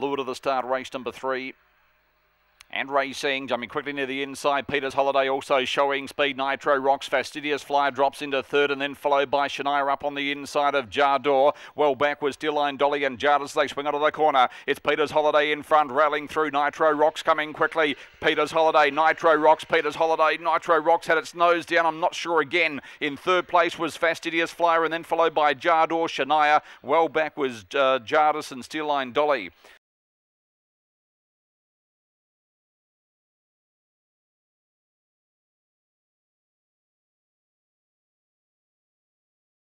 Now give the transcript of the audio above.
Lure to the start, race number three. And racing, jumping quickly near the inside. Peter's Holiday also showing speed. Nitro rocks. Fastidious Flyer drops into third and then followed by Shania up on the inside of Jardor. Well back was Line Dolly and Jard as they swing out of the corner. It's Peter's Holiday in front, rallying through. Nitro rocks coming quickly. Peter's Holiday, Nitro rocks. Peter's Holiday, Nitro rocks had its nose down. I'm not sure again. In third place was Fastidious Flyer and then followed by Jardor, Shania. Well back was uh, Jardis and Line Dolly.